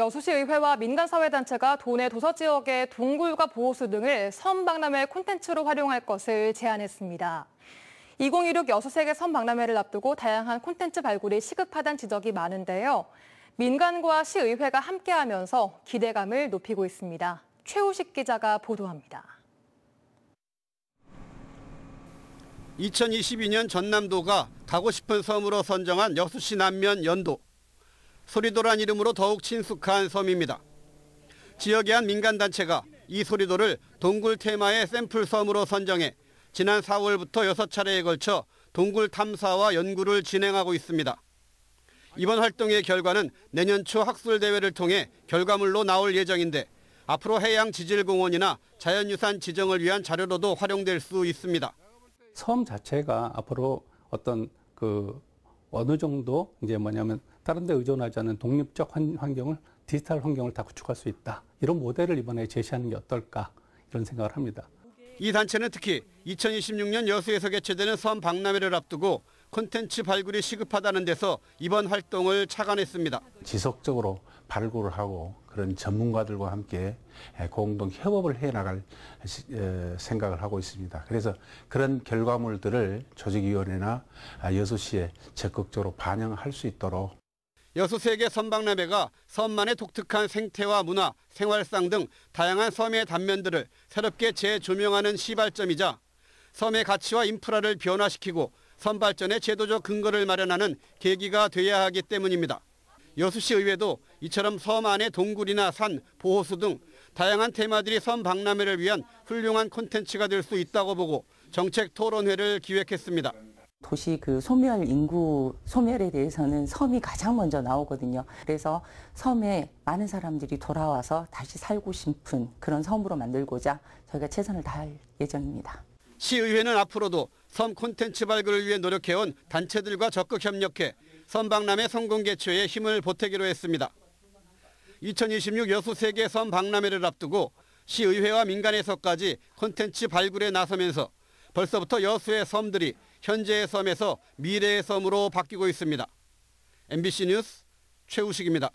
여수시 의회와 민간사회단체가 도내 도서 지역의 동굴과 보호수 등을 선박람회 콘텐츠로 활용할 것을 제안했습니다. 2016 여수세계 선박람회를 앞두고 다양한 콘텐츠 발굴이 시급하다는 지적이 많은데요. 민간과 시의회가 함께하면서 기대감을 높이고 있습니다. 최우식 기자가 보도합니다. 2022년 전남도가 가고 싶은 섬으로 선정한 여수시 남면 연도. 소리도란 이름으로 더욱 친숙한 섬입니다. 지역의 한 민간단체가 이 소리도를 동굴 테마의 샘플 섬으로 선정해 지난 4월부터 6차례에 걸쳐 동굴 탐사와 연구를 진행하고 있습니다. 이번 활동의 결과는 내년 초 학술대회를 통해 결과물로 나올 예정인데 앞으로 해양 지질공원이나 자연유산 지정을 위한 자료로도 활용될 수 있습니다. 섬 자체가 앞으로 어떤 그 어느 정도 이제 뭐냐면 다른 데 의존하지 않은 독립적 환경을 디지털 환경을 다 구축할 수 있다. 이런 모델을 이번에 제시하는 게 어떨까 이런 생각을 합니다. 이 단체는 특히 2026년 여수에서 개최되는 섬 박람회를 앞두고 콘텐츠 발굴이 시급하다는 데서 이번 활동을 착안했습니다. 지속적으로 발굴을 하고 그런 전문가들과 함께 공동 협업을 해 나갈 생각을 하고 있습니다. 그래서 그런 결과물들을 조직위원회나 여수시에 적극적으로 반영할 수 있도록 여수세계 선박나베가 섬만의 독특한 생태와 문화, 생활상 등 다양한 섬의 단면들을 새롭게 재조명하는 시발점이자 섬의 가치와 인프라를 변화시키고 선 발전의 제도적 근거를 마련하는 계기가 돼야 하기 때문입니다. 여수시 의회도 이처럼 섬 안의 동굴이나 산, 보호수 등 다양한 테마들이 섬 박람회를 위한 훌륭한 콘텐츠가 될 수 있다고 보고 정책 토론회를 기획했습니다. 도시 그 소멸 인구 소멸에 대해서는 섬이 가장 먼저 나오거든요. 그래서 섬에 많은 사람들이 돌아와서 다시 살고 싶은 그런 섬으로 만들고자 저희가 최선을 다할 예정입니다. 시의회는 앞으로도 섬 콘텐츠 발굴을 위해 노력해온 단체들과 적극 협력해 선박람회 성공 개최에 힘을 보태기로 했습니다. 2026 여수 세계 섬박람회를 앞두고 시의회와 민간에서까지 콘텐츠 발굴에 나서면서 벌써부터 여수의 섬들이 현재의 섬에서 미래의 섬으로 바뀌고 있습니다. MBC 뉴스 최우식입니다.